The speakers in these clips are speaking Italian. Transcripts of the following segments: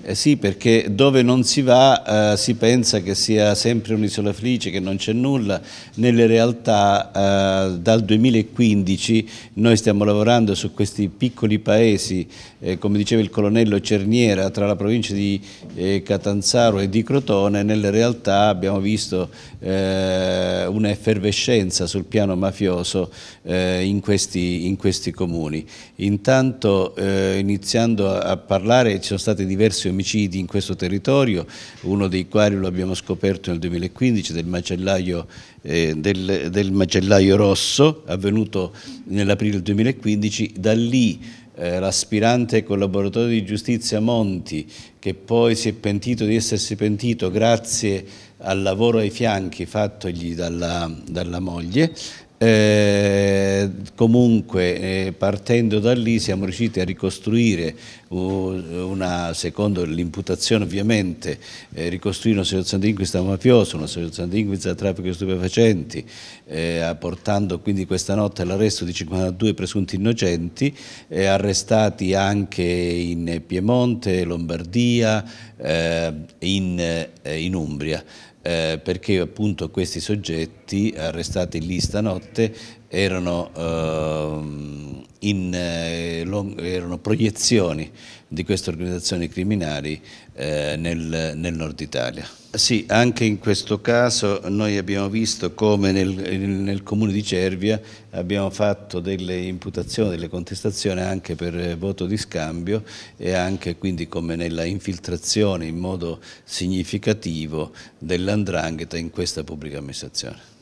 Eh sì, perché dove non si va eh, si pensa che sia sempre un'isola felice, che non c'è nulla. Nelle realtà eh, dal 2015 noi stiamo lavorando su questi piccoli paesi, eh, come diceva il colonnello Cerniera, tra la provincia di eh, Catanzaro e di Crotone, nelle realtà abbiamo visto eh, una effervescenza sul piano mafioso in questi, in, questi, comuni. Intanto iniziando a parlare ci sono stati diversi omicidi in questo territorio, uno dei quali lo abbiamo scoperto nel 2015 del macellaio, eh, del, del macellaio rosso, avvenuto nell'aprile 2015, da lì eh, l'aspirante collaboratore di giustizia Monti, che poi si è pentito di essersi pentito grazie al lavoro ai fianchi fattogli dalla, dalla moglie, eh, comunque eh, partendo da lì siamo riusciti a ricostruire una, secondo l'imputazione ovviamente, eh, ricostruire una situazione di inquista mafiosa, una situazione di inquista traffico di stupefacenti, eh, portando quindi questa notte all'arresto di 52 presunti innocenti, eh, arrestati anche in Piemonte, Lombardia, eh, in, in Umbria eh, perché appunto questi soggetti arrestati lì stanotte erano... Ehm, in, eh, long, erano proiezioni di queste organizzazioni criminali eh, nel, nel, nord Italia. Sì, anche in questo caso noi abbiamo visto come nel, nel comune di Cervia abbiamo fatto delle imputazioni, delle contestazioni anche per eh, voto di scambio e anche quindi come nella infiltrazione in modo significativo dell'andrangheta in questa pubblica amministrazione.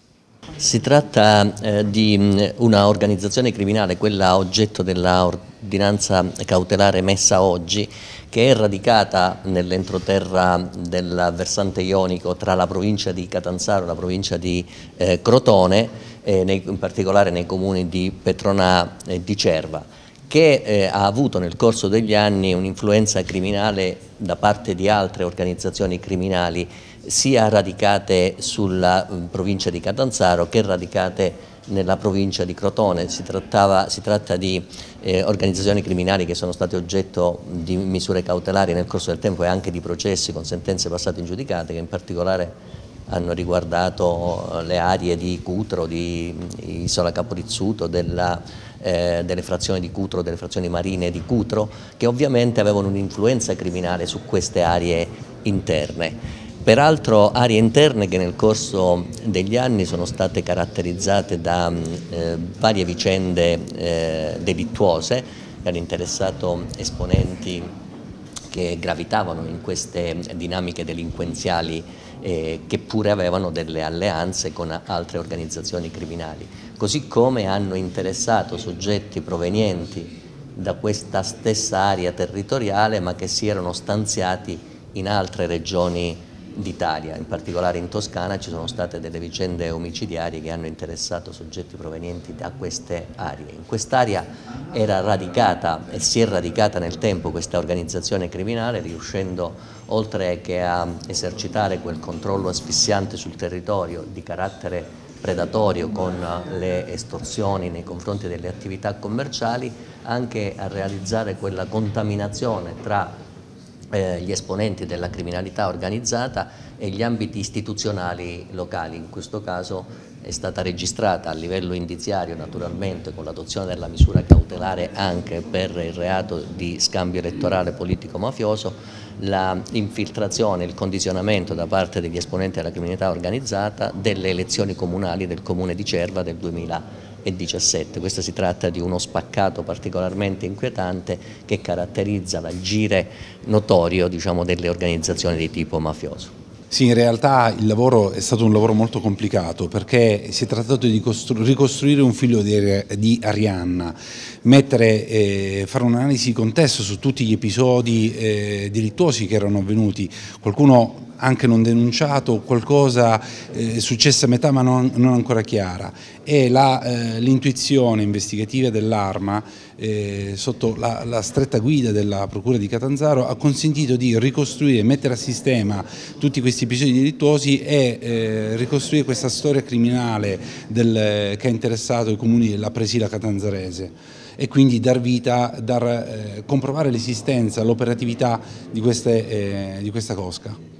Si tratta eh, di mm, una organizzazione criminale, quella oggetto dell'ordinanza cautelare messa oggi, che è radicata nell'entroterra del versante ionico tra la provincia di Catanzaro e la provincia di eh, Crotone, eh, nei, in particolare nei comuni di Petronà e di Cerva che eh, ha avuto nel corso degli anni un'influenza criminale da parte di altre organizzazioni criminali sia radicate sulla mm, provincia di Catanzaro che radicate nella provincia di Crotone, si, trattava, si tratta di eh, organizzazioni criminali che sono state oggetto di misure cautelari nel corso del tempo e anche di processi con sentenze passate in giudicate che in particolare hanno riguardato eh, le aree di Cutro, di mm, Isola Caprizzuto, della eh, delle frazioni di Cutro, delle frazioni marine di Cutro, che ovviamente avevano un'influenza criminale su queste aree interne. Peraltro aree interne che nel corso degli anni sono state caratterizzate da mm, eh, varie vicende eh, delittuose che hanno interessato esponenti che gravitavano in queste dinamiche delinquenziali eh, che pure avevano delle alleanze con altre organizzazioni criminali, così come hanno interessato soggetti provenienti da questa stessa area territoriale ma che si erano stanziati in altre regioni d'Italia, in particolare in Toscana ci sono state delle vicende omicidiarie che hanno interessato soggetti provenienti da queste aree. In quest'area era radicata e si è radicata nel tempo questa organizzazione criminale riuscendo oltre che a esercitare quel controllo asfissiante sul territorio di carattere predatorio con le estorsioni nei confronti delle attività commerciali, anche a realizzare quella contaminazione tra eh, gli esponenti della criminalità organizzata e gli ambiti istituzionali locali. In questo caso è stata registrata a livello indiziario naturalmente con l'adozione della misura cautelare anche per il reato di scambio elettorale politico-mafioso l'infiltrazione, il condizionamento da parte degli esponenti della criminalità organizzata delle elezioni comunali del comune di Cerva del 2000. 2017. Questo si tratta di uno spaccato particolarmente inquietante che caratterizza l'agire notorio diciamo, delle organizzazioni di tipo mafioso. Sì, in realtà il lavoro è stato un lavoro molto complicato perché si è trattato di ricostruire un figlio di, di Arianna, mettere, eh, fare un'analisi di contesto su tutti gli episodi eh, delittuosi che erano avvenuti. Qualcuno anche non denunciato, qualcosa eh, è successo a metà ma non, non ancora chiara e eh, l'intuizione eh, investigativa dell'arma eh, sotto la, la, stretta guida della Procura di Catanzaro ha consentito di ricostruire, mettere a sistema tutti questi episodi delittuosi e eh, ricostruire questa storia criminale del, che ha interessato i comuni della Presila catanzarese e quindi dar vita, dar, comprovare l'esistenza, l'operatività di, di questa cosca.